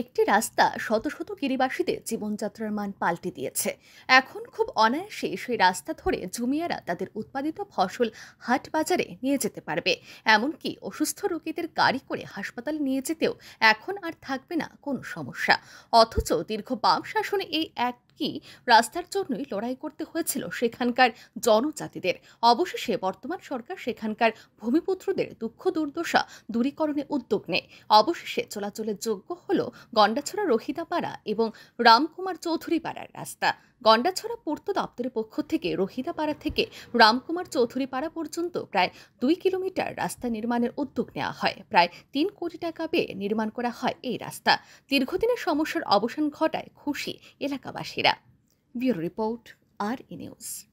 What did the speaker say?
একটি রাস্তা শত শত গিরিবাসীদের জীবনযাত্রার মান পাল্টে দিয়েছে এখন খুব অনায়াসে সেই রাস্তা ধরে জুমিয়ারা তাদের উৎপাদিত ফসল হাট বাজারে নিয়ে যেতে পারবে এমনকি অসুস্থ রোগীদের গাড়ি করে হাসপাতাল নিয়ে যেতেও এখন আর থাকবে না কোনো সমস্যা অথচ দীর্ঘ বাম শাসনে এই এক কি রাস্তার জন্যই লড়াই করতে হয়েছিল সেখানকার জনজাতিদের অবশেষে বর্তমান সরকার সেখানকার ভূমিপুত্রদের দুঃখ দুর্দশা দূরীকরণে উদ্যোগ নেয় অবশেষে চলাচলের যোগ্য হল গন্ডাছড়া রহিদাপাড়া এবং রামকুমার চৌধুরী পাড়ার রাস্তা গন্ডাছড়া পূর্ত দপ্তরের পক্ষ থেকে রহিদাপাড়া থেকে রামকুমার চৌধুরী পাড়া পর্যন্ত প্রায় দুই কিলোমিটার রাস্তা নির্মাণের উদ্যোগ নেওয়া হয় প্রায় তিন কোটি টাকা পেয়ে নির্মাণ করা হয় এই রাস্তা দীর্ঘদিনের সমস্যার অবসান ঘটায় খুশি এলাকাবাসীরা we report our news.